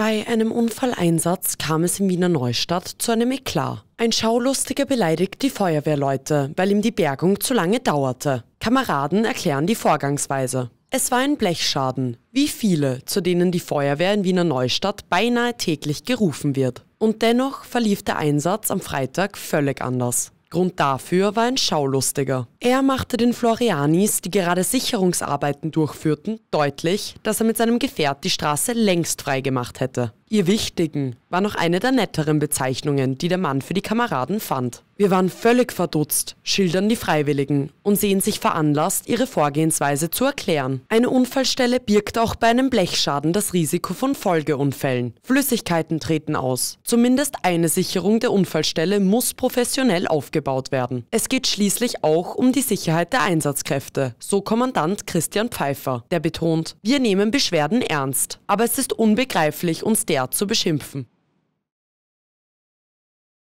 Bei einem Unfalleinsatz kam es in Wiener Neustadt zu einem Eklat. Ein Schaulustiger beleidigt die Feuerwehrleute, weil ihm die Bergung zu lange dauerte. Kameraden erklären die Vorgangsweise. Es war ein Blechschaden, wie viele, zu denen die Feuerwehr in Wiener Neustadt beinahe täglich gerufen wird. Und dennoch verlief der Einsatz am Freitag völlig anders. Grund dafür war ein Schaulustiger. Er machte den Florianis, die gerade Sicherungsarbeiten durchführten, deutlich, dass er mit seinem Gefährt die Straße längst freigemacht hätte. Ihr Wichtigen war noch eine der netteren Bezeichnungen, die der Mann für die Kameraden fand. Wir waren völlig verdutzt, schildern die Freiwilligen und sehen sich veranlasst, ihre Vorgehensweise zu erklären. Eine Unfallstelle birgt auch bei einem Blechschaden das Risiko von Folgeunfällen. Flüssigkeiten treten aus. Zumindest eine Sicherung der Unfallstelle muss professionell aufgebaut werden. Es geht schließlich auch um die Sicherheit der Einsatzkräfte, so Kommandant Christian Pfeiffer, der betont, wir nehmen Beschwerden ernst, aber es ist unbegreiflich, uns derart zu beschimpfen.